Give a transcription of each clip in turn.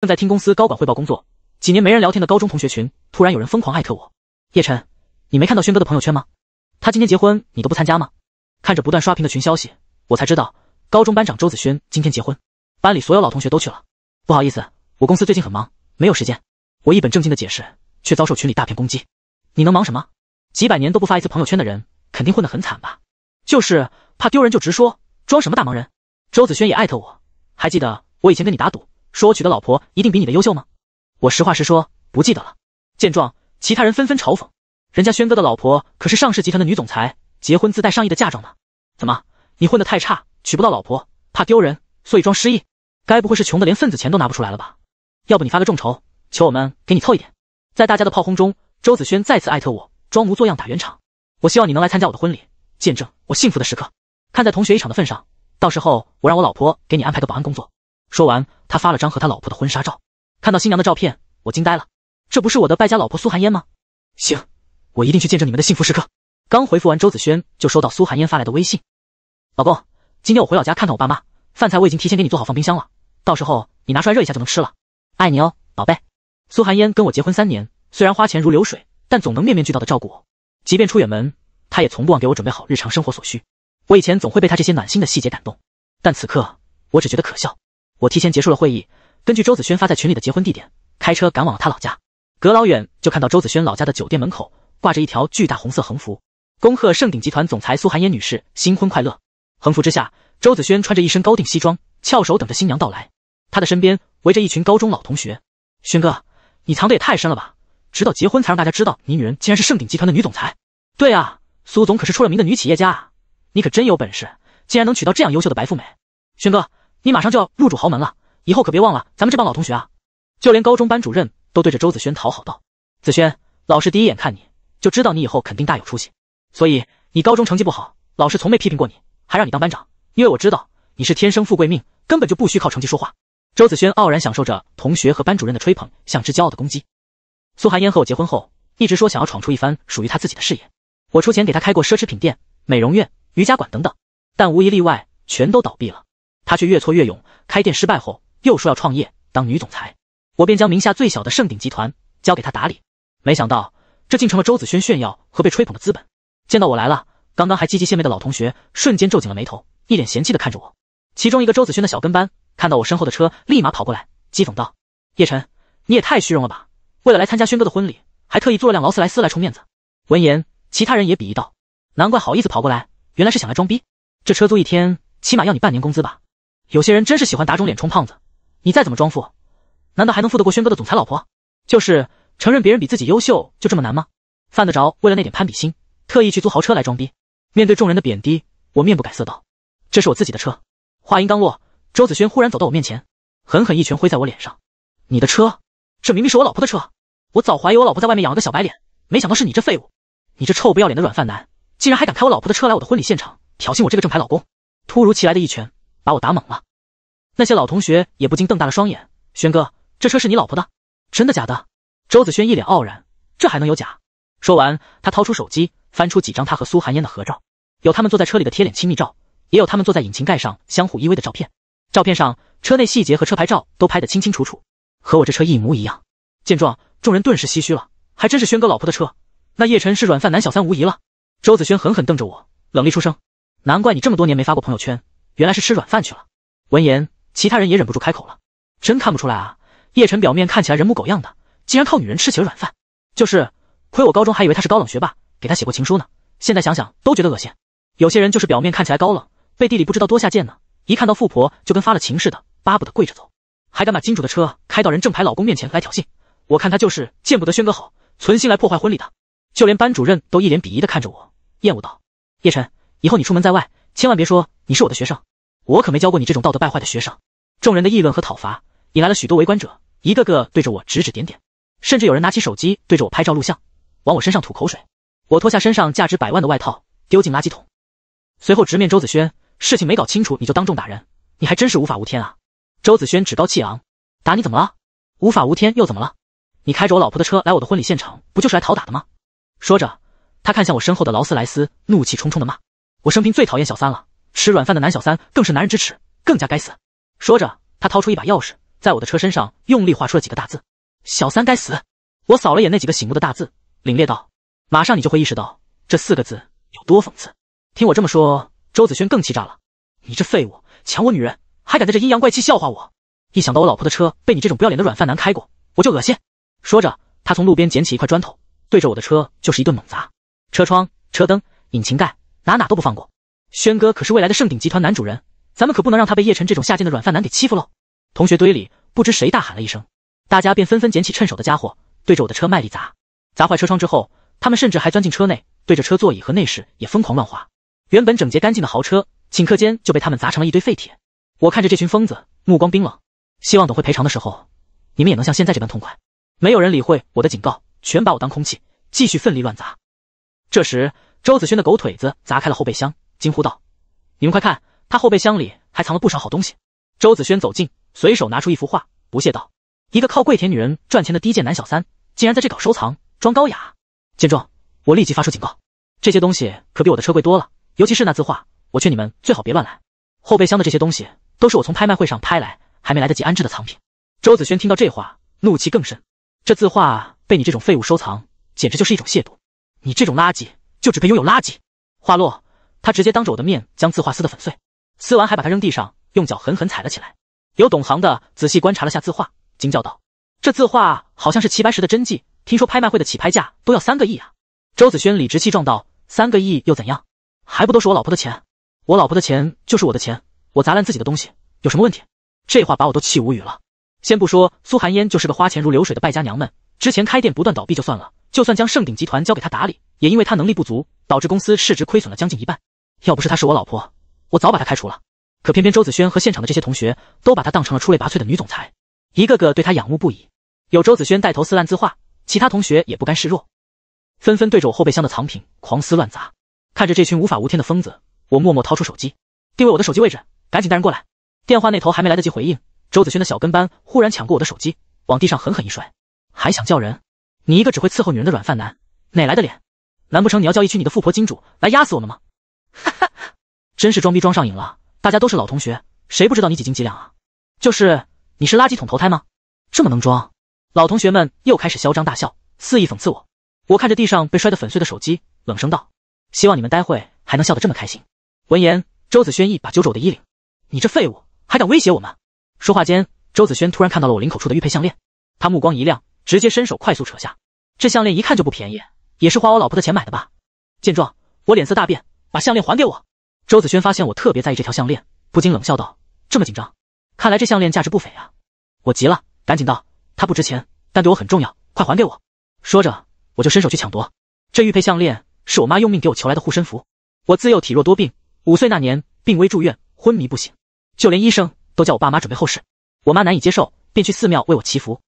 正在听公司高管汇报工作，几年没人聊天的高中同学群突然有人疯狂艾特我。叶晨，你没看到轩哥的朋友圈吗？他今天结婚，你都不参加吗？看着不断刷屏的群消息，我才知道高中班长周子轩今天结婚，班里所有老同学都去了。不好意思，我公司最近很忙，没有时间。我一本正经的解释，却遭受群里大片攻击。你能忙什么？几百年都不发一次朋友圈的人，肯定混得很惨吧？就是，怕丢人就直说，装什么大忙人？周子轩也艾特我，还记得我以前跟你打赌。说我娶的老婆一定比你的优秀吗？我实话实说，不记得了。见状，其他人纷纷嘲讽，人家轩哥的老婆可是上市集团的女总裁，结婚自带上亿的嫁妆呢。怎么，你混得太差，娶不到老婆，怕丢人，所以装失忆？该不会是穷的连份子钱都拿不出来了吧？要不你发个众筹，求我们给你凑一点。在大家的炮轰中，周子轩再次艾特我，装模作样打圆场。我希望你能来参加我的婚礼，见证我幸福的时刻。看在同学一场的份上，到时候我让我老婆给你安排个保安工作。说完，他发了张和他老婆的婚纱照。看到新娘的照片，我惊呆了，这不是我的败家老婆苏寒烟吗？行，我一定去见证你们的幸福时刻。刚回复完，周子轩就收到苏寒烟发来的微信：老公，今天我回老家看看我爸妈，饭菜我已经提前给你做好放冰箱了，到时候你拿出来热一下就能吃了。爱你哦，宝贝。苏寒烟跟我结婚三年，虽然花钱如流水，但总能面面俱到的照顾我。即便出远门，他也从不忘给我准备好日常生活所需。我以前总会被他这些暖心的细节感动，但此刻我只觉得可笑。我提前结束了会议，根据周子轩发在群里的结婚地点，开车赶往了他老家。隔老远就看到周子轩老家的酒店门口挂着一条巨大红色横幅，恭贺盛鼎集团总裁苏寒烟女士新婚快乐。横幅之下，周子轩穿着一身高定西装，翘首等着新娘到来。他的身边围着一群高中老同学。轩哥，你藏得也太深了吧，直到结婚才让大家知道你女人竟然是盛鼎集团的女总裁。对啊，苏总可是出了名的女企业家啊，你可真有本事，竟然能娶到这样优秀的白富美。轩哥。你马上就要入主豪门了，以后可别忘了咱们这帮老同学啊！就连高中班主任都对着周子轩讨好道：“子轩，老师第一眼看你就知道你以后肯定大有出息，所以你高中成绩不好，老师从没批评过你，还让你当班长，因为我知道你是天生富贵命，根本就不需靠成绩说话。”周子轩傲然享受着同学和班主任的吹捧，像只骄傲的公鸡。苏寒烟和我结婚后，一直说想要闯出一番属于他自己的事业，我出钱给他开过奢侈品店、美容院、瑜伽馆等等，但无一例外，全都倒闭了。他却越挫越勇，开店失败后又说要创业当女总裁，我便将名下最小的盛鼎集团交给他打理。没想到这竟成了周子轩炫耀和被吹捧的资本。见到我来了，刚刚还积极献媚的老同学瞬间皱紧了眉头，一脸嫌弃的看着我。其中一个周子轩的小跟班看到我身后的车，立马跑过来讥讽道：“叶晨，你也太虚荣了吧，为了来参加轩哥的婚礼，还特意租了辆劳斯莱斯来充面子。”闻言，其他人也鄙夷道：“难怪好意思跑过来，原来是想来装逼。这车租一天起码要你半年工资吧？”有些人真是喜欢打肿脸充胖子，你再怎么装富，难道还能富得过轩哥的总裁老婆？就是承认别人比自己优秀，就这么难吗？犯得着为了那点攀比心，特意去租豪车来装逼？面对众人的贬低，我面不改色道：“这是我自己的车。”话音刚落，周子轩忽然走到我面前，狠狠一拳挥在我脸上：“你的车？这明明是我老婆的车！我早怀疑我老婆在外面养了个小白脸，没想到是你这废物！你这臭不要脸的软饭男，竟然还敢开我老婆的车来我的婚礼现场，挑衅我这个正牌老公！”突如其来的一拳。把我打懵了，那些老同学也不禁瞪大了双眼。轩哥，这车是你老婆的？真的假的？周子轩一脸傲然，这还能有假？说完，他掏出手机，翻出几张他和苏寒烟的合照，有他们坐在车里的贴脸亲密照，也有他们坐在引擎盖上相互依偎的照片。照片上车内细节和车牌照都拍得清清楚楚，和我这车一模一样。见状，众人顿时唏嘘了，还真是轩哥老婆的车。那叶晨是软饭男小三无疑了。周子轩狠狠瞪着我，冷厉出声，难怪你这么多年没发过朋友圈。原来是吃软饭去了。闻言，其他人也忍不住开口了：“真看不出来啊，叶晨表面看起来人模狗样的，竟然靠女人吃起了软饭。就是亏我高中还以为他是高冷学霸，给他写过情书呢，现在想想都觉得恶心。有些人就是表面看起来高冷，背地里不知道多下贱呢，一看到富婆就跟发了情似的，巴不得跪着走，还敢把金主的车开到人正牌老公面前来挑衅。我看他就是见不得轩哥好，存心来破坏婚礼的。就连班主任都一脸鄙夷的看着我，厌恶道：‘叶晨，以后你出门在外，千万别说你是我的学生。’我可没教过你这种道德败坏的学生。众人的议论和讨伐引来了许多围观者，一个个对着我指指点点，甚至有人拿起手机对着我拍照录像，往我身上吐口水。我脱下身上价值百万的外套，丢进垃圾桶，随后直面周子轩。事情没搞清楚你就当众打人，你还真是无法无天啊！周子轩趾高气昂，打你怎么了？无法无天又怎么了？你开着我老婆的车来我的婚礼现场，不就是来讨打的吗？说着，他看向我身后的劳斯莱斯，怒气冲冲的骂：“我生平最讨厌小三了。”吃软饭的男小三更是男人之耻，更加该死。说着，他掏出一把钥匙，在我的车身上用力画出了几个大字：小三该死。我扫了眼那几个醒目的大字，凛冽道：“马上你就会意识到这四个字有多讽刺。”听我这么说，周子轩更气炸了：“你这废物，抢我女人，还敢在这阴阳怪气笑话我！一想到我老婆的车被你这种不要脸的软饭男开过，我就恶心。”说着，他从路边捡起一块砖头，对着我的车就是一顿猛砸，车窗、车灯、引擎盖，哪哪都不放过。轩哥可是未来的盛鼎集团男主人，咱们可不能让他被叶晨这种下贱的软饭男给欺负喽！同学堆里不知谁大喊了一声，大家便纷纷捡起趁手的家伙，对着我的车卖力砸。砸坏车窗之后，他们甚至还钻进车内，对着车座椅和内饰也疯狂乱划。原本整洁干净的豪车，顷刻间就被他们砸成了一堆废铁。我看着这群疯子，目光冰冷，希望等会赔偿的时候，你们也能像现在这般痛快。没有人理会我的警告，全把我当空气，继续奋力乱砸。这时，周子轩的狗腿子砸开了后备箱。惊呼道：“你们快看，他后备箱里还藏了不少好东西。”周子轩走近，随手拿出一幅画，不屑道：“一个靠跪舔女人赚钱的低贱男小三，竟然在这搞收藏，装高雅。”见状，我立即发出警告：“这些东西可比我的车贵多了，尤其是那字画，我劝你们最好别乱来。”后备箱的这些东西都是我从拍卖会上拍来，还没来得及安置的藏品。周子轩听到这话，怒气更甚：“这字画被你这种废物收藏，简直就是一种亵渎！你这种垃圾就只配拥有垃圾。”话落。他直接当着我的面将字画撕得粉碎，撕完还把它扔地上，用脚狠狠踩了起来。有懂行的仔细观察了下字画，惊叫道：“这字画好像是齐白石的真迹，听说拍卖会的起拍价都要三个亿啊！”周子轩理直气壮道：“三个亿又怎样？还不都是我老婆的钱？我老婆的钱就是我的钱，我砸烂自己的东西有什么问题？”这话把我都气无语了。先不说苏寒烟就是个花钱如流水的败家娘们，之前开店不断倒闭就算了，就算将盛鼎集团交给她打理，也因为她能力不足，导致公司市值亏损了将近一半。要不是她是我老婆，我早把她开除了。可偏偏周子轩和现场的这些同学都把她当成了出类拔萃的女总裁，一个个对她仰慕不已。有周子轩带头撕烂字画，其他同学也不甘示弱，纷纷对着我后备箱的藏品狂撕乱砸。看着这群无法无天的疯子，我默默掏出手机，定位我的手机位置，赶紧带人过来。电话那头还没来得及回应，周子轩的小跟班忽然抢过我的手机，往地上狠狠一摔，还想叫人？你一个只会伺候女人的软饭男，哪来的脸？难不成你要叫一群你的富婆金主来压死我们吗？哈哈，真是装逼装上瘾了！大家都是老同学，谁不知道你几斤几两啊？就是你是垃圾桶投胎吗？这么能装？老同学们又开始嚣张大笑，肆意讽刺我。我看着地上被摔得粉碎的手机，冷声道：“希望你们待会还能笑得这么开心。”闻言，周子轩一把揪着我的衣领：“你这废物还敢威胁我们？”说话间，周子轩突然看到了我领口处的玉佩项链，他目光一亮，直接伸手快速扯下。这项链一看就不便宜，也是花我老婆的钱买的吧？见状，我脸色大变。把项链还给我！周子轩发现我特别在意这条项链，不禁冷笑道：“这么紧张，看来这项链价值不菲啊！”我急了，赶紧道：“它不值钱，但对我很重要，快还给我！”说着，我就伸手去抢夺。这玉佩项链是我妈用命给我求来的护身符。我自幼体弱多病，五岁那年病危住院，昏迷不醒，就连医生都叫我爸妈准备后事。我妈难以接受，便去寺庙为我祈福。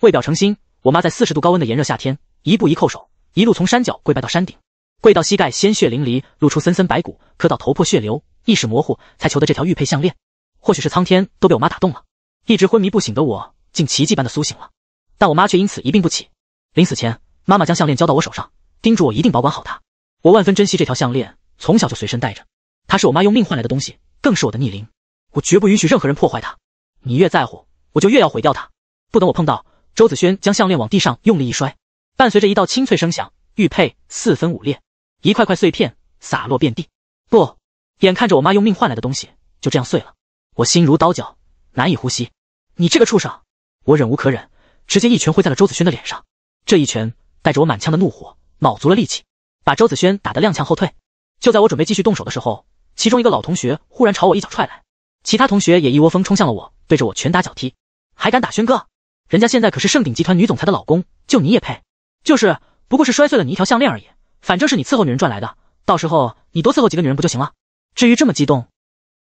为表诚心，我妈在四十度高温的炎热夏天，一步一叩首，一路从山脚跪拜到山顶。跪到膝盖鲜血淋漓，露出森森白骨；磕到头破血流，意识模糊，才求得这条玉佩项链。或许是苍天都被我妈打动了，一直昏迷不醒的我竟奇迹般的苏醒了。但我妈却因此一病不起，临死前，妈妈将项链交到我手上，叮嘱我一定保管好它。我万分珍惜这条项链，从小就随身带着。它是我妈用命换来的东西，更是我的逆鳞。我绝不允许任何人破坏它。你越在乎，我就越要毁掉它。不等我碰到，周子轩将项链往地上用力一摔，伴随着一道清脆声响，玉佩四分五裂。一块块碎片洒落遍地，不，眼看着我妈用命换来的东西就这样碎了，我心如刀绞，难以呼吸。你这个畜生！我忍无可忍，直接一拳挥在了周子轩的脸上。这一拳带着我满腔的怒火，卯足了力气，把周子轩打得踉跄后退。就在我准备继续动手的时候，其中一个老同学忽然朝我一脚踹来，其他同学也一窝蜂冲向了我，对着我拳打脚踢。还敢打轩哥？人家现在可是盛鼎集团女总裁的老公，就你也配？就是，不过是摔碎了你一条项链而已。反正是你伺候女人赚来的，到时候你多伺候几个女人不就行了？至于这么激动？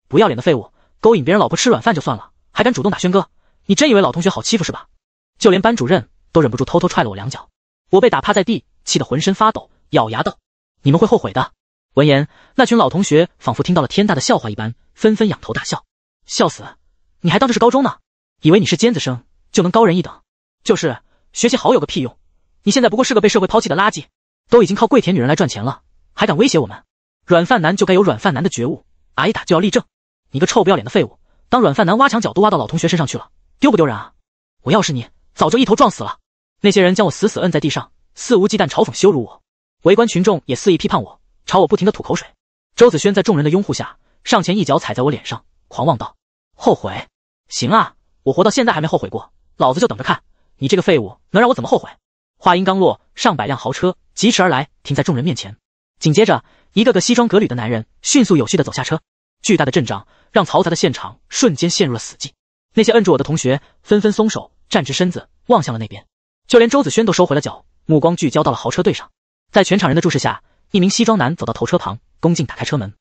不要脸的废物，勾引别人老婆吃软饭就算了，还敢主动打轩哥，你真以为老同学好欺负是吧？就连班主任都忍不住偷偷踹了我两脚，我被打趴在地，气得浑身发抖，咬牙道：“你们会后悔的。”闻言，那群老同学仿佛听到了天大的笑话一般，纷纷仰头大笑，笑死！你还当这是高中呢？以为你是尖子生就能高人一等？就是，学习好有个屁用！你现在不过是个被社会抛弃的垃圾。都已经靠跪舔女人来赚钱了，还敢威胁我们？软饭男就该有软饭男的觉悟，挨打就要立正！你个臭不要脸的废物，当软饭男挖墙脚都挖到老同学身上去了，丢不丢人啊？我要是你，早就一头撞死了！那些人将我死死摁在地上，肆无忌惮嘲讽羞辱我，围观群众也肆意批判我，朝我不停的吐口水。周子轩在众人的拥护下，上前一脚踩在我脸上，狂妄道：“后悔？行啊，我活到现在还没后悔过，老子就等着看你这个废物能让我怎么后悔！”话音刚落，上百辆豪车疾驰而来，停在众人面前。紧接着，一个个西装革履的男人迅速有序的走下车。巨大的阵仗让嘈杂的现场瞬间陷入了死寂。那些摁住我的同学纷纷松手，站直身子望向了那边。就连周子轩都收回了脚，目光聚焦到了豪车队上。在全场人的注视下，一名西装男走到头车旁，恭敬打开车门。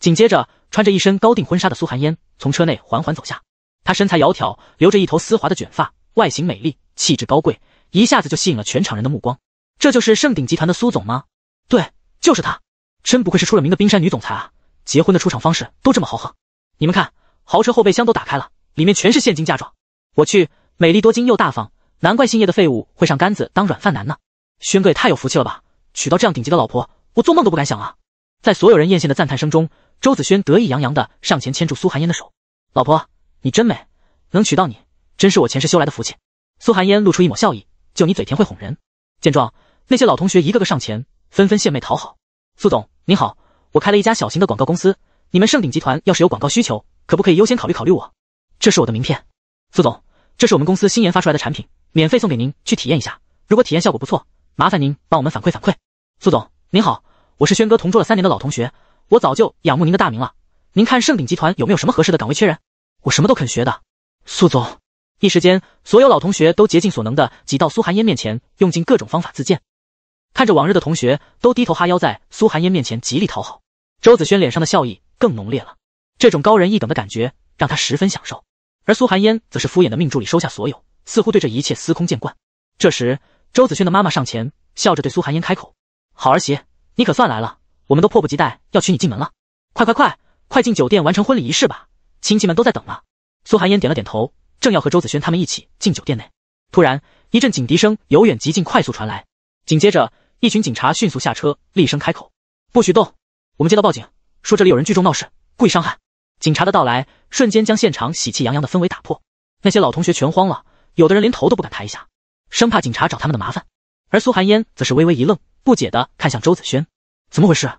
紧接着，穿着一身高定婚纱的苏寒烟从车内缓缓走下。她身材窈窕，留着一头丝滑的卷发，外形美丽，气质高贵。一下子就吸引了全场人的目光。这就是盛鼎集团的苏总吗？对，就是他。真不愧是出了名的冰山女总裁啊！结婚的出场方式都这么豪横。你们看，豪车后备箱都打开了，里面全是现金嫁妆。我去，美丽多金又大方，难怪姓叶的废物会上杆子当软饭男呢。轩哥也太有福气了吧，娶到这样顶级的老婆，我做梦都不敢想啊！在所有人艳羡的赞叹声中，周子轩得意洋洋的上前牵住苏寒烟的手：“老婆，你真美，能娶到你，真是我前世修来的福气。”苏寒烟露出一抹笑意。就你嘴甜会哄人，见状，那些老同学一个个上前，纷纷献媚讨好。苏总您好，我开了一家小型的广告公司，你们盛鼎集团要是有广告需求，可不可以优先考虑考虑我？这是我的名片，苏总，这是我们公司新研发出来的产品，免费送给您去体验一下，如果体验效果不错，麻烦您帮我们反馈反馈。苏总您好，我是轩哥同桌了三年的老同学，我早就仰慕您的大名了，您看盛鼎集团有没有什么合适的岗位缺人？我什么都肯学的，苏总。一时间，所有老同学都竭尽所能的挤到苏寒烟面前，用尽各种方法自荐。看着往日的同学都低头哈腰在苏寒烟面前极力讨好，周子轩脸上的笑意更浓烈了。这种高人一等的感觉让他十分享受。而苏寒烟则是敷衍的命助理收下所有，似乎对这一切司空见惯。这时，周子轩的妈妈上前笑着对苏寒烟开口：“好儿媳，你可算来了，我们都迫不及待要娶你进门了。快快快，快进酒店完成婚礼仪式吧，亲戚们都在等了。”苏寒烟点了点头。正要和周子轩他们一起进酒店内，突然一阵警笛声由远及近快速传来，紧接着一群警察迅速下车，厉声开口：“不许动！我们接到报警，说这里有人聚众闹事，故意伤害。”警察的到来瞬间将现场喜气洋洋的氛围打破，那些老同学全慌了，有的人连头都不敢抬一下，生怕警察找他们的麻烦。而苏寒烟则是微微一愣，不解的看向周子轩：“怎么回事？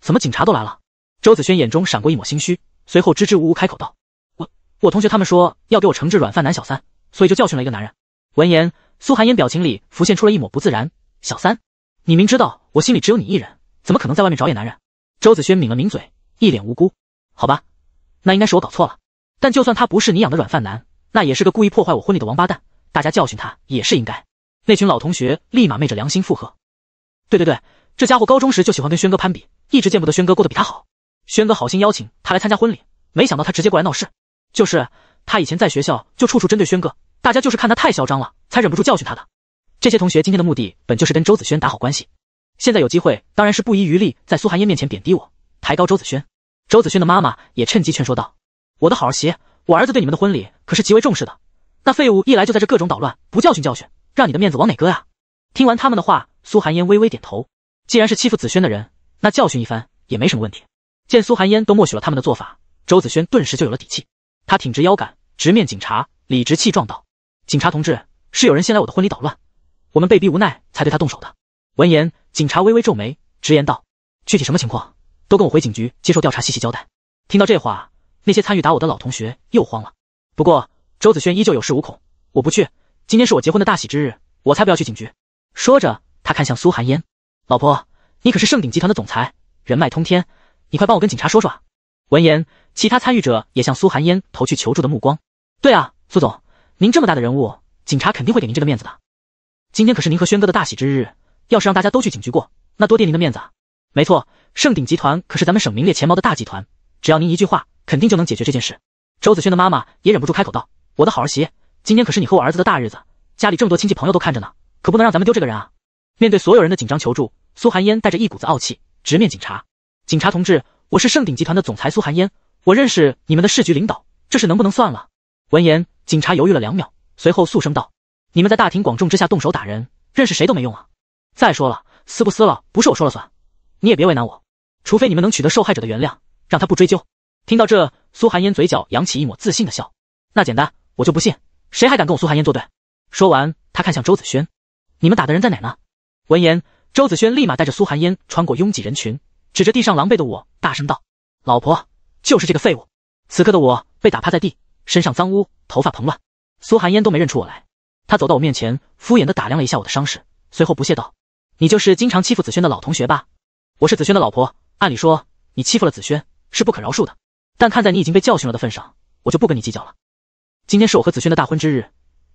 怎么警察都来了？”周子轩眼中闪过一抹心虚，随后支支吾吾开口道。我同学他们说要给我惩治软饭男小三，所以就教训了一个男人。闻言，苏寒烟表情里浮现出了一抹不自然。小三，你明知道我心里只有你一人，怎么可能在外面找野男人？周子轩抿了抿嘴，一脸无辜。好吧，那应该是我搞错了。但就算他不是你养的软饭男，那也是个故意破坏我婚礼的王八蛋，大家教训他也是应该。那群老同学立马昧着良心附和。对对对，这家伙高中时就喜欢跟轩哥攀比，一直见不得轩哥过得比他好。轩哥好心邀请他来参加婚礼，没想到他直接过来闹事。就是他以前在学校就处处针对轩哥，大家就是看他太嚣张了，才忍不住教训他的。这些同学今天的目的本就是跟周子轩打好关系，现在有机会，当然是不遗余力在苏寒烟面前贬低我，抬高周子轩。周子轩的妈妈也趁机劝说道：“我的好儿媳，我儿子对你们的婚礼可是极为重视的。那废物一来就在这各种捣乱，不教训教训，让你的面子往哪搁呀？”听完他们的话，苏寒烟微微点头。既然是欺负子轩的人，那教训一番也没什么问题。见苏寒烟都默许了他们的做法，周子轩顿时就有了底气。他挺直腰杆，直面警察，理直气壮道：“警察同志，是有人先来我的婚礼捣乱，我们被逼无奈才对他动手的。”闻言，警察微微皱眉，直言道：“具体什么情况，都跟我回警局接受调查，细细交代。”听到这话，那些参与打我的老同学又慌了。不过周子轩依旧有恃无恐：“我不去，今天是我结婚的大喜之日，我才不要去警局。”说着，他看向苏寒烟：“老婆，你可是盛鼎集团的总裁，人脉通天，你快帮我跟警察说说啊！”闻言，其他参与者也向苏寒烟投去求助的目光。对啊，苏总，您这么大的人物，警察肯定会给您这个面子的。今天可是您和轩哥的大喜之日，要是让大家都去警局过，那多垫您的面子啊！没错，盛鼎集团可是咱们省名列前茅的大集团，只要您一句话，肯定就能解决这件事。周子轩的妈妈也忍不住开口道：“我的好儿媳，今天可是你和我儿子的大日子，家里这么多亲戚朋友都看着呢，可不能让咱们丢这个人啊！”面对所有人的紧张求助，苏寒烟带着一股子傲气，直面警察。警察同志。我是盛鼎集团的总裁苏寒烟，我认识你们的市局领导，这事能不能算了？闻言，警察犹豫了两秒，随后肃声道：“你们在大庭广众之下动手打人，认识谁都没用啊！再说了，撕不撕了不是我说了算，你也别为难我，除非你们能取得受害者的原谅，让他不追究。”听到这，苏寒烟嘴角扬起一抹自信的笑，那简单，我就不信谁还敢跟我苏寒烟作对。说完，他看向周子轩：“你们打的人在哪呢？”闻言，周子轩立马带着苏寒烟穿过拥挤人群。指着地上狼狈的我，大声道：“老婆，就是这个废物！”此刻的我被打趴在地，身上脏污，头发蓬乱，苏寒烟都没认出我来。他走到我面前，敷衍的打量了一下我的伤势，随后不屑道：“你就是经常欺负子轩的老同学吧？我是子轩的老婆，按理说你欺负了子轩是不可饶恕的。但看在你已经被教训了的份上，我就不跟你计较了。今天是我和子轩的大婚之日，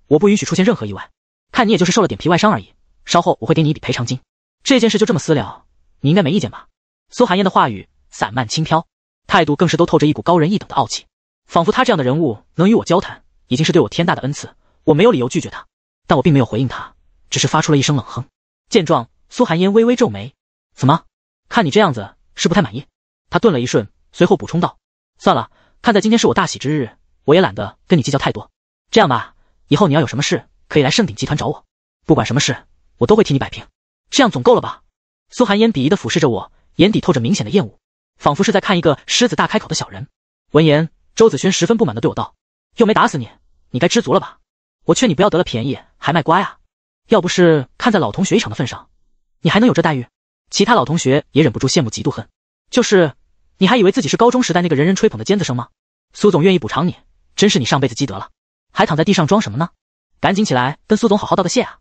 我不允许出现任何意外。看你也就是受了点皮外伤而已，稍后我会给你一笔赔偿金，这件事就这么私了，你应该没意见吧？”苏寒烟的话语散漫轻飘，态度更是都透着一股高人一等的傲气，仿佛他这样的人物能与我交谈，已经是对我天大的恩赐。我没有理由拒绝他，但我并没有回应他，只是发出了一声冷哼。见状，苏寒烟微微皱眉：“怎么？看你这样子是不太满意？”他顿了一瞬，随后补充道：“算了，看在今天是我大喜之日，我也懒得跟你计较太多。这样吧，以后你要有什么事，可以来盛鼎集团找我，不管什么事，我都会替你摆平。这样总够了吧？”苏寒烟鄙夷的俯视着我。眼底透着明显的厌恶，仿佛是在看一个狮子大开口的小人。闻言，周子轩十分不满的对我道：“又没打死你，你该知足了吧？我劝你不要得了便宜还卖乖啊！要不是看在老同学一场的份上，你还能有这待遇？其他老同学也忍不住羡慕嫉妒恨。就是，你还以为自己是高中时代那个人人吹捧的尖子生吗？苏总愿意补偿你，真是你上辈子积德了，还躺在地上装什么呢？赶紧起来跟苏总好好道个谢啊！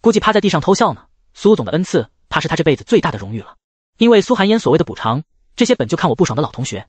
估计趴在地上偷笑呢，苏总的恩赐怕是他这辈子最大的荣誉了。”因为苏寒烟所谓的补偿，这些本就看我不爽的老同学，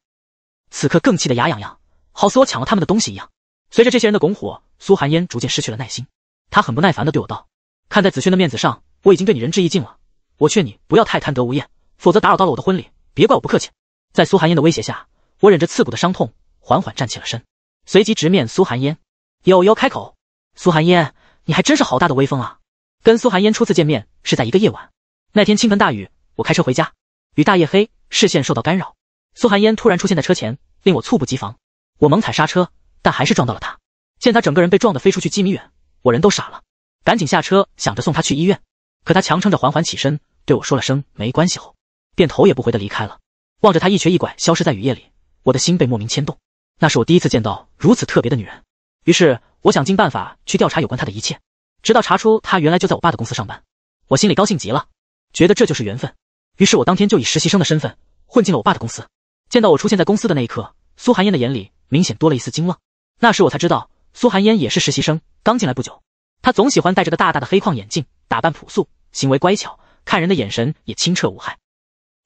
此刻更气得牙痒痒，好似我抢了他们的东西一样。随着这些人的拱火，苏寒烟逐渐失去了耐心，他很不耐烦的对我道：“看在子轩的面子上，我已经对你仁至义尽了，我劝你不要太贪得无厌，否则打扰到了我的婚礼，别怪我不客气。”在苏寒烟的威胁下，我忍着刺骨的伤痛，缓缓站起了身，随即直面苏寒烟，悠悠开口：“苏寒烟，你还真是好大的威风啊！”跟苏寒烟初次见面是在一个夜晚，那天倾盆大雨，我开车回家。雨大夜黑，视线受到干扰。苏寒烟突然出现在车前，令我猝不及防。我猛踩刹车，但还是撞到了她。见她整个人被撞得飞出去几米远，我人都傻了，赶紧下车，想着送她去医院。可她强撑着缓缓起身，对我说了声没关系后，便头也不回的离开了。望着她一瘸一拐消失在雨夜里，我的心被莫名牵动。那是我第一次见到如此特别的女人。于是，我想尽办法去调查有关她的一切，直到查出她原来就在我爸的公司上班，我心里高兴极了，觉得这就是缘分。于是我当天就以实习生的身份混进了我爸的公司。见到我出现在公司的那一刻，苏寒烟的眼里明显多了一丝惊愕。那时我才知道，苏寒烟也是实习生，刚进来不久。她总喜欢戴着个大大的黑框眼镜，打扮朴素，行为乖巧，看人的眼神也清澈无害，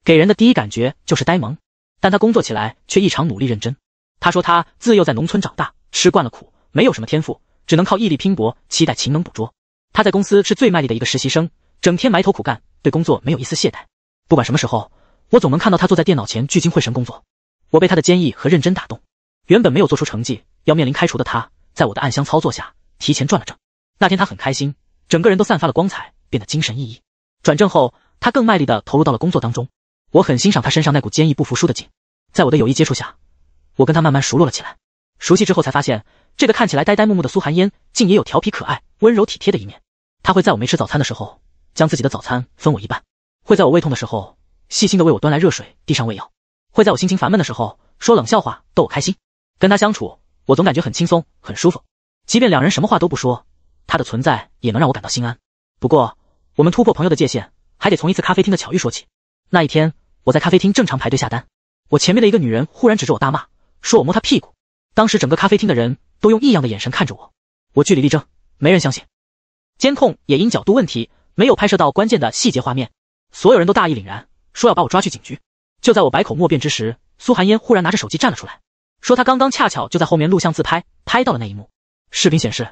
给人的第一感觉就是呆萌。但她工作起来却异常努力认真。她说她自幼在农村长大，吃惯了苦，没有什么天赋，只能靠毅力拼搏，期待勤能补拙。她在公司是最卖力的一个实习生，整天埋头苦干，对工作没有一丝懈怠。不管什么时候，我总能看到他坐在电脑前聚精会神工作。我被他的坚毅和认真打动。原本没有做出成绩要面临开除的他，在我的暗箱操作下提前转了正。那天他很开心，整个人都散发了光彩，变得精神奕奕。转正后，他更卖力地投入到了工作当中。我很欣赏他身上那股坚毅不服输的劲。在我的有意接触下，我跟他慢慢熟络了起来。熟悉之后才发现，这个看起来呆呆木木的苏寒烟，竟也有调皮可爱、温柔体贴的一面。他会在我没吃早餐的时候，将自己的早餐分我一半。会在我胃痛的时候，细心的为我端来热水，递上胃药；会在我心情烦闷的时候，说冷笑话逗我开心。跟他相处，我总感觉很轻松，很舒服。即便两人什么话都不说，他的存在也能让我感到心安。不过，我们突破朋友的界限，还得从一次咖啡厅的巧遇说起。那一天，我在咖啡厅正常排队下单，我前面的一个女人忽然指着我大骂，说我摸她屁股。当时整个咖啡厅的人都用异样的眼神看着我，我据理力争，没人相信。监控也因角度问题，没有拍摄到关键的细节画面。所有人都大义凛然，说要把我抓去警局。就在我百口莫辩之时，苏寒烟忽然拿着手机站了出来，说她刚刚恰巧就在后面录像自拍，拍到了那一幕。视频显示，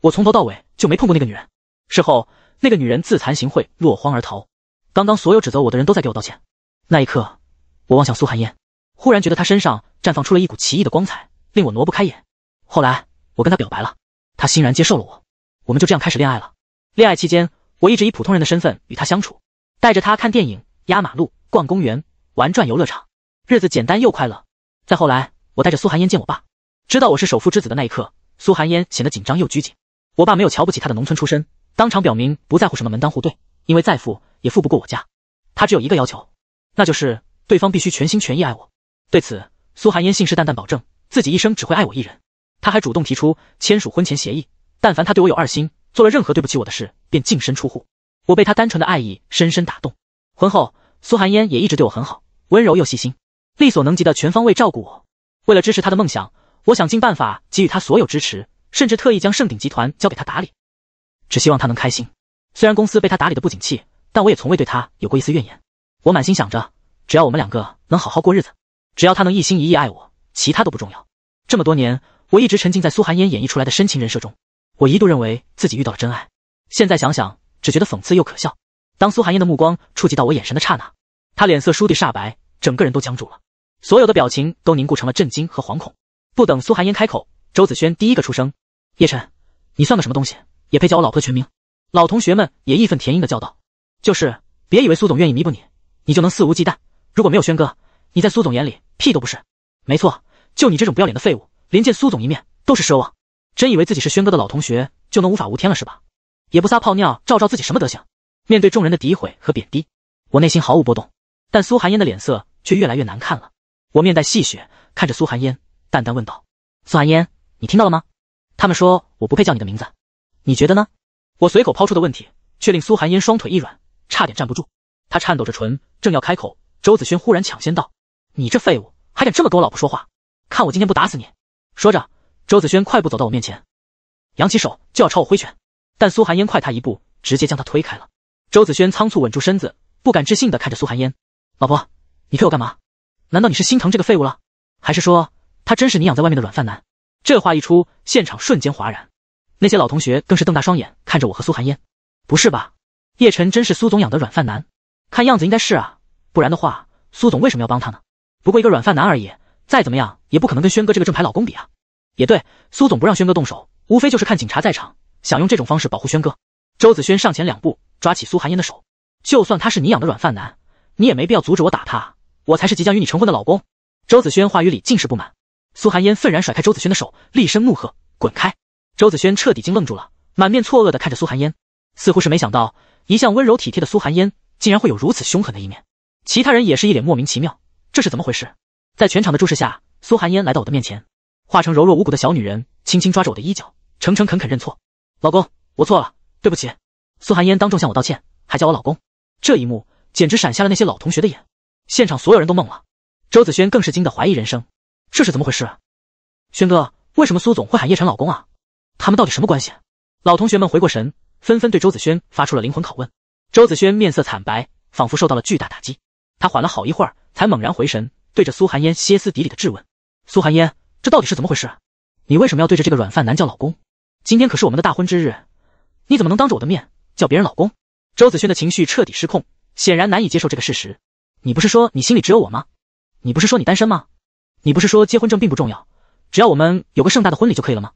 我从头到尾就没碰过那个女人。事后，那个女人自惭形秽，落荒而逃。刚刚所有指责我的人都在给我道歉。那一刻，我望向苏寒烟，忽然觉得她身上绽放出了一股奇异的光彩，令我挪不开眼。后来，我跟她表白了，她欣然接受了我，我们就这样开始恋爱了。恋爱期间，我一直以普通人的身份与她相处。带着他看电影、压马路、逛公园、玩转游乐场，日子简单又快乐。再后来，我带着苏寒烟见我爸，知道我是首富之子的那一刻，苏寒烟显得紧张又拘谨。我爸没有瞧不起他的农村出身，当场表明不在乎什么门当户对，因为再富也富不过我家。他只有一个要求，那就是对方必须全心全意爱我。对此，苏寒烟信誓旦旦保证自己一生只会爱我一人。他还主动提出签署婚前协议，但凡他对我有二心，做了任何对不起我的事，便净身出户。我被他单纯的爱意深深打动。婚后，苏寒烟也一直对我很好，温柔又细心，力所能及的全方位照顾我。为了支持他的梦想，我想尽办法给予他所有支持，甚至特意将盛鼎集团交给他打理，只希望他能开心。虽然公司被他打理的不景气，但我也从未对他有过一丝怨言。我满心想着，只要我们两个能好好过日子，只要他能一心一意爱我，其他都不重要。这么多年，我一直沉浸在苏寒烟演绎出来的深情人设中，我一度认为自己遇到了真爱。现在想想。只觉得讽刺又可笑。当苏寒烟的目光触及到我眼神的刹那，她脸色倏地煞白，整个人都僵住了，所有的表情都凝固成了震惊和惶恐。不等苏寒烟开口，周子轩第一个出声：“叶晨，你算个什么东西，也配叫我老婆全名？”老同学们也义愤填膺的叫道：“就是，别以为苏总愿意弥补你，你就能肆无忌惮。如果没有轩哥，你在苏总眼里屁都不是。没错，就你这种不要脸的废物，连见苏总一面都是奢望。真以为自己是轩哥的老同学就能无法无天了是吧？”也不撒泡尿照照自己什么德行。面对众人的诋毁和贬低，我内心毫无波动，但苏寒烟的脸色却越来越难看了。我面带戏谑，看着苏寒烟，淡淡问道：“苏寒烟，你听到了吗？他们说我不配叫你的名字，你觉得呢？”我随口抛出的问题，却令苏寒烟双腿一软，差点站不住。他颤抖着唇，正要开口，周子轩忽然抢先道：“你这废物，还敢这么跟我老婆说话？看我今天不打死你！”说着，周子轩快步走到我面前，扬起手就要朝我挥拳。但苏寒烟快他一步，直接将他推开了。周子轩仓促稳住身子，不敢置信地看着苏寒烟：“老婆，你推我干嘛？难道你是心疼这个废物了？还是说他真是你养在外面的软饭男？”这话一出，现场瞬间哗然，那些老同学更是瞪大双眼看着我和苏寒烟：“不是吧？叶晨真是苏总养的软饭男？看样子应该是啊，不然的话，苏总为什么要帮他呢？不过一个软饭男而已，再怎么样也不可能跟轩哥这个正牌老公比啊。也对，苏总不让轩哥动手，无非就是看警察在场。”想用这种方式保护轩哥，周子轩上前两步，抓起苏寒烟的手。就算他是你养的软饭男，你也没必要阻止我打他。我才是即将与你成婚的老公。周子轩话语里尽是不满。苏寒烟愤然甩开周子轩的手，厉声怒喝：“滚开！”周子轩彻底惊愣住了，满面错愕地看着苏寒烟，似乎是没想到一向温柔体贴的苏寒烟竟然会有如此凶狠的一面。其他人也是一脸莫名其妙，这是怎么回事？在全场的注视下，苏寒烟来到我的面前，化成柔弱无骨的小女人，轻轻抓着我的衣角，诚诚恳恳认错。老公，我错了，对不起。苏寒烟当众向我道歉，还叫我老公，这一幕简直闪瞎了那些老同学的眼，现场所有人都懵了，周子轩更是惊得怀疑人生，这是怎么回事？轩哥，为什么苏总会喊叶晨老公啊？他们到底什么关系？老同学们回过神，纷纷对周子轩发出了灵魂拷问。周子轩面色惨白，仿佛受到了巨大打击，他缓了好一会儿，才猛然回神，对着苏寒烟歇斯底里的质问：苏寒烟，这到底是怎么回事？你为什么要对着这个软饭男叫老公？今天可是我们的大婚之日，你怎么能当着我的面叫别人老公？周子轩的情绪彻底失控，显然难以接受这个事实。你不是说你心里只有我吗？你不是说你单身吗？你不是说结婚证并不重要，只要我们有个盛大的婚礼就可以了吗？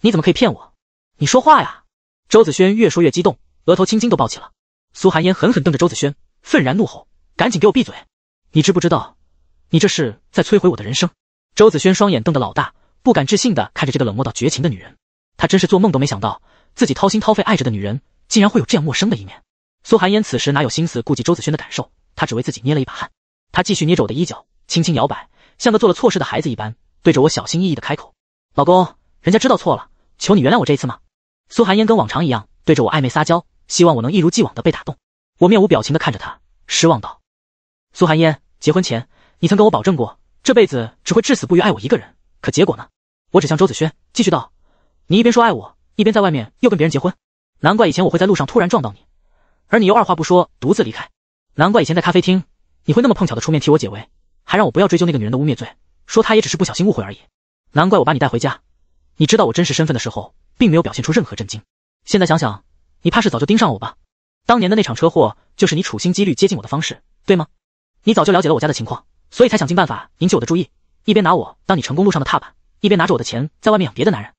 你怎么可以骗我？你说话呀！周子轩越说越激动，额头青筋都暴起了。苏寒烟狠狠瞪着周子轩，愤然怒吼，赶紧给我闭嘴！你知不知道，你这是在摧毁我的人生？周子轩双眼瞪得老大，不敢置信的看着这个冷漠到绝情的女人。他真是做梦都没想到，自己掏心掏肺爱着的女人，竟然会有这样陌生的一面。苏寒烟此时哪有心思顾及周子轩的感受？他只为自己捏了一把汗。他继续捏着我的衣角，轻轻摇摆，像个做了错事的孩子一般，对着我小心翼翼的开口：“老公，人家知道错了，求你原谅我这一次吗？”苏寒烟跟往常一样，对着我暧昧撒娇，希望我能一如既往的被打动。我面无表情的看着他，失望道：“苏寒烟，结婚前你曾跟我保证过，这辈子只会至死不渝爱我一个人，可结果呢？”我指向周子轩，继续道。你一边说爱我，一边在外面又跟别人结婚，难怪以前我会在路上突然撞到你，而你又二话不说独自离开。难怪以前在咖啡厅，你会那么碰巧的出面替我解围，还让我不要追究那个女人的污蔑罪，说她也只是不小心误会而已。难怪我把你带回家，你知道我真实身份的时候，并没有表现出任何震惊。现在想想，你怕是早就盯上我吧？当年的那场车祸就是你处心积虑接近我的方式，对吗？你早就了解了我家的情况，所以才想尽办法引起我的注意，一边拿我当你成功路上的踏板，一边拿着我的钱在外面养别的男人。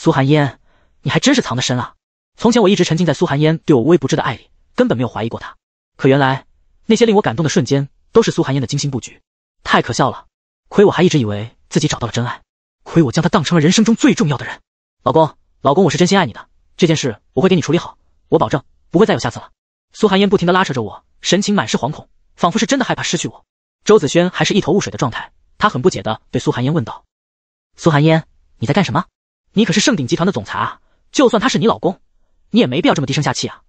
苏寒烟，你还真是藏得深啊！从前我一直沉浸在苏寒烟对我无微不至的爱里，根本没有怀疑过他。可原来那些令我感动的瞬间，都是苏寒烟的精心布局，太可笑了！亏我还一直以为自己找到了真爱，亏我将他当成了人生中最重要的人。老公，老公，我是真心爱你的，这件事我会给你处理好，我保证不会再有下次了。苏寒烟不停的拉扯着我，神情满是惶恐，仿佛是真的害怕失去我。周子轩还是一头雾水的状态，他很不解的对苏寒烟问道：“苏寒烟，你在干什么？”你可是盛鼎集团的总裁啊，就算他是你老公，你也没必要这么低声下气啊！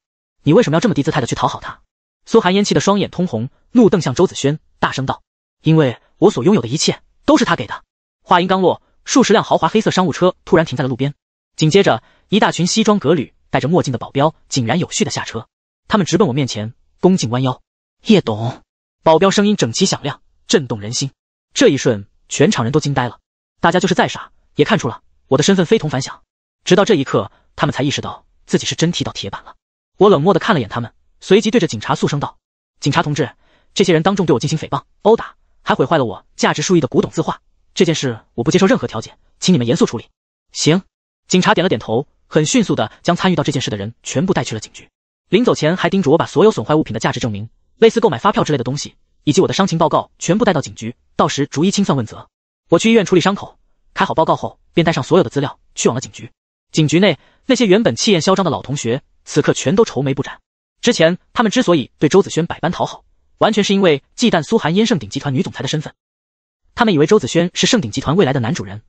你为什么要这么低姿态的去讨好他？苏寒烟气得双眼通红，怒瞪向周子轩，大声道：“因为我所拥有的一切都是他给的。”话音刚落，数十辆豪华黑色商务车突然停在了路边，紧接着一大群西装革履、戴着墨镜的保镖井然有序的下车，他们直奔我面前，恭敬弯腰。叶董，保镖声音整齐响亮，震动人心。这一瞬，全场人都惊呆了，大家就是再傻也看出了。我的身份非同凡响，直到这一刻，他们才意识到自己是真踢到铁板了。我冷漠的看了眼他们，随即对着警察诉声道：“警察同志，这些人当众对我进行诽谤、殴打，还毁坏了我价值数亿的古董字画，这件事我不接受任何调解，请你们严肃处理。”行，警察点了点头，很迅速的将参与到这件事的人全部带去了警局。临走前还叮嘱我把所有损坏物品的价值证明、类似购买发票之类的东西，以及我的伤情报告全部带到警局，到时逐一清算问责。我去医院处理伤口。开好报告后，便带上所有的资料去往了警局。警局内，那些原本气焰嚣张的老同学，此刻全都愁眉不展。之前他们之所以对周子轩百般讨好，完全是因为忌惮苏寒烟盛鼎集团女总裁的身份。他们以为周子轩是盛鼎集团未来的男主人，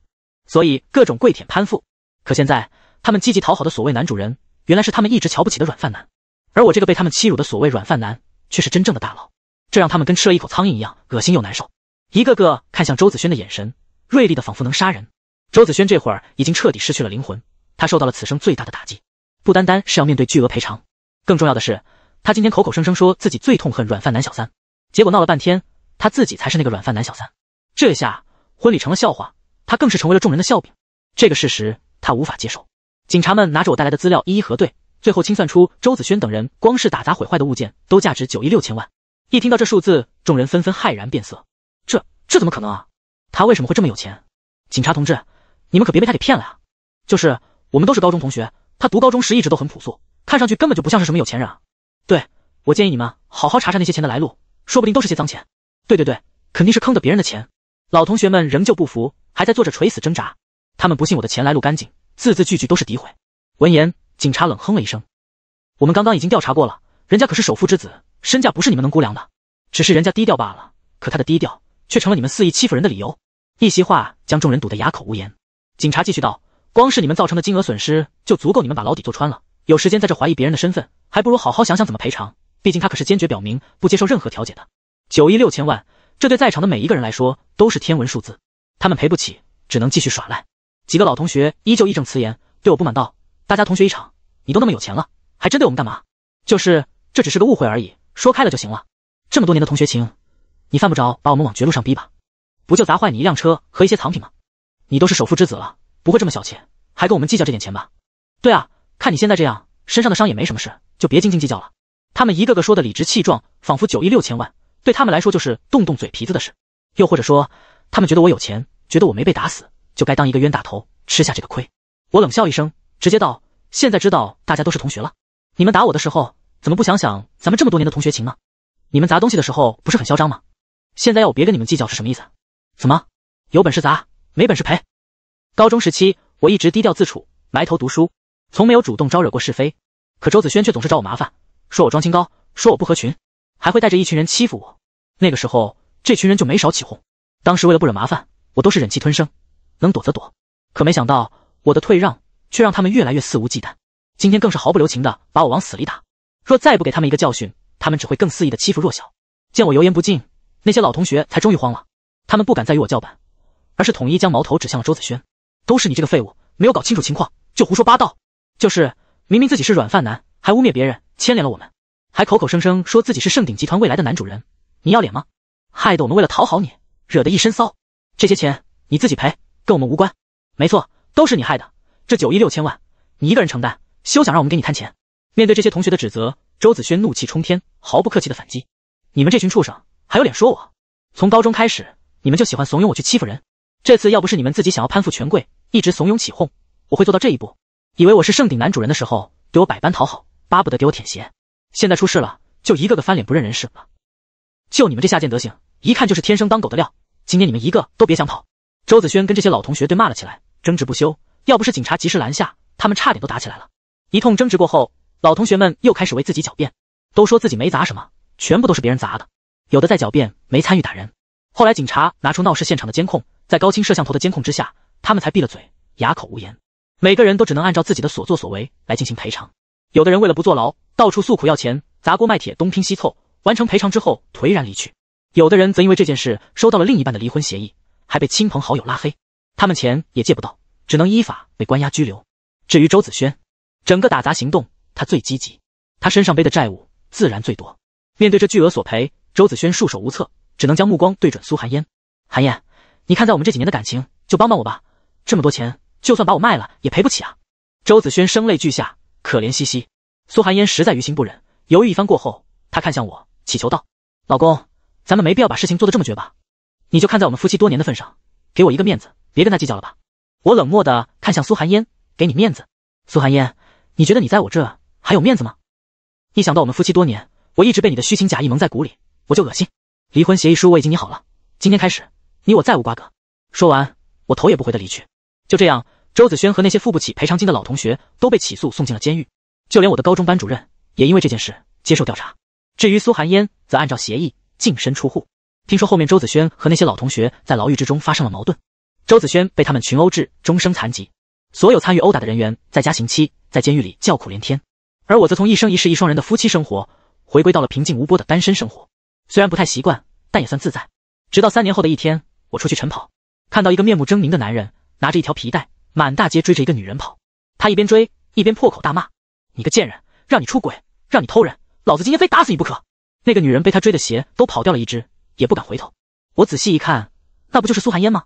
所以各种跪舔攀附。可现在，他们积极讨好的所谓男主人，原来是他们一直瞧不起的软饭男。而我这个被他们欺辱的所谓软饭男，却是真正的大佬。这让他们跟吃了一口苍蝇一样恶心又难受，一个个看向周子轩的眼神。锐利的，仿佛能杀人。周子轩这会儿已经彻底失去了灵魂，他受到了此生最大的打击。不单单是要面对巨额赔偿，更重要的是，他今天口口声声说自己最痛恨软饭男小三，结果闹了半天他自己才是那个软饭男小三。这下婚礼成了笑话，他更是成为了众人的笑柄。这个事实他无法接受。警察们拿着我带来的资料一一核对，最后清算出周子轩等人光是打砸毁坏的物件都价值九亿六千万。一听到这数字，众人纷纷骇然变色。这这怎么可能啊？他为什么会这么有钱？警察同志，你们可别被他给骗了呀！就是，我们都是高中同学，他读高中时一直都很朴素，看上去根本就不像是什么有钱人啊！对，我建议你们好好查查那些钱的来路，说不定都是些脏钱。对对对，肯定是坑的别人的钱。老同学们仍旧不服，还在做着垂死挣扎。他们不信我的钱来路干净，字字句句都是诋毁。闻言，警察冷哼了一声。我们刚刚已经调查过了，人家可是首富之子，身价不是你们能估量的。只是人家低调罢了，可他的低调……却成了你们肆意欺负人的理由。一席话将众人堵得哑口无言。警察继续道：“光是你们造成的金额损失，就足够你们把牢底坐穿了。有时间在这怀疑别人的身份，还不如好好想想怎么赔偿。毕竟他可是坚决表明不接受任何调解的。”九亿六千万，这对在场的每一个人来说都是天文数字，他们赔不起，只能继续耍赖。几个老同学依旧义正辞严，对我不满道：“大家同学一场，你都那么有钱了，还针对我们干嘛？就是，这只是个误会而已，说开了就行了。这么多年的同学情。”你犯不着把我们往绝路上逼吧？不就砸坏你一辆车和一些藏品吗？你都是首富之子了，不会这么小气，还跟我们计较这点钱吧？对啊，看你现在这样，身上的伤也没什么事，就别斤斤计较了。他们一个个说的理直气壮，仿佛九亿六千万对他们来说就是动动嘴皮子的事。又或者说，他们觉得我有钱，觉得我没被打死，就该当一个冤大头吃下这个亏。我冷笑一声，直接道：“现在知道大家都是同学了，你们打我的时候怎么不想想咱们这么多年的同学情呢？你们砸东西的时候不是很嚣张吗？”现在要我别跟你们计较是什么意思？怎么有本事砸，没本事赔？高中时期，我一直低调自处，埋头读书，从没有主动招惹过是非。可周子轩却总是找我麻烦，说我装清高，说我不合群，还会带着一群人欺负我。那个时候，这群人就没少起哄。当时为了不惹麻烦，我都是忍气吞声，能躲则躲。可没想到，我的退让却让他们越来越肆无忌惮。今天更是毫不留情的把我往死里打。若再不给他们一个教训，他们只会更肆意的欺负弱小。见我油盐不进。那些老同学才终于慌了，他们不敢再与我叫板，而是统一将矛头指向了周子轩。都是你这个废物，没有搞清楚情况就胡说八道。就是明明自己是软饭男，还污蔑别人，牵连了我们，还口口声声说自己是盛鼎集团未来的男主人，你要脸吗？害得我们为了讨好你，惹得一身骚。这些钱你自己赔，跟我们无关。没错，都是你害的，这九亿六千万你一个人承担，休想让我们给你摊钱。面对这些同学的指责，周子轩怒气冲天，毫不客气的反击：“你们这群畜生！”还有脸说我？从高中开始，你们就喜欢怂恿我去欺负人。这次要不是你们自己想要攀附权贵，一直怂恿起哄，我会做到这一步？以为我是圣鼎男主人的时候，给我百般讨好，巴不得给我舔鞋。现在出事了，就一个个翻脸不认人是吧？就你们这下贱德行，一看就是天生当狗的料。今天你们一个都别想跑！周子轩跟这些老同学对骂了起来，争执不休。要不是警察及时拦下，他们差点都打起来了。一通争执过后，老同学们又开始为自己狡辩，都说自己没砸什么，全部都是别人砸的。有的在狡辩没参与打人，后来警察拿出闹事现场的监控，在高清摄像头的监控之下，他们才闭了嘴，哑口无言。每个人都只能按照自己的所作所为来进行赔偿。有的人为了不坐牢，到处诉苦要钱，砸锅卖铁东拼西凑完成赔偿之后，颓然离去。有的人则因为这件事收到了另一半的离婚协议，还被亲朋好友拉黑，他们钱也借不到，只能依法被关押拘留。至于周子轩，整个打砸行动他最积极，他身上背的债务自然最多。面对这巨额索赔。周子轩束手无策，只能将目光对准苏寒烟。寒烟，你看在我们这几年的感情，就帮帮我吧。这么多钱，就算把我卖了也赔不起啊！周子轩声泪俱下，可怜兮兮。苏寒烟实在于心不忍，犹豫一番过后，他看向我，乞求道：“老公，咱们没必要把事情做得这么绝吧？你就看在我们夫妻多年的份上，给我一个面子，别跟他计较了吧。”我冷漠的看向苏寒烟：“给你面子？苏寒烟，你觉得你在我这还有面子吗？一想到我们夫妻多年，我一直被你的虚情假意蒙在鼓里。”我就恶心，离婚协议书我已经拟好了，今天开始你我再无瓜葛。说完，我头也不回的离去。就这样，周子轩和那些付不起赔偿金的老同学都被起诉送进了监狱，就连我的高中班主任也因为这件事接受调查。至于苏寒烟，则按照协议净身出户。听说后面周子轩和那些老同学在牢狱之中发生了矛盾，周子轩被他们群殴致终生残疾，所有参与殴打的人员在家刑期，在监狱里叫苦连天。而我则从一生一世一双人的夫妻生活，回归到了平静无波的单身生活。虽然不太习惯，但也算自在。直到三年后的一天，我出去晨跑，看到一个面目狰狞的男人拿着一条皮带，满大街追着一个女人跑。他一边追，一边破口大骂：“你个贱人，让你出轨，让你偷人，老子今天非打死你不可！”那个女人被他追的鞋都跑掉了一只，也不敢回头。我仔细一看，那不就是苏寒烟吗？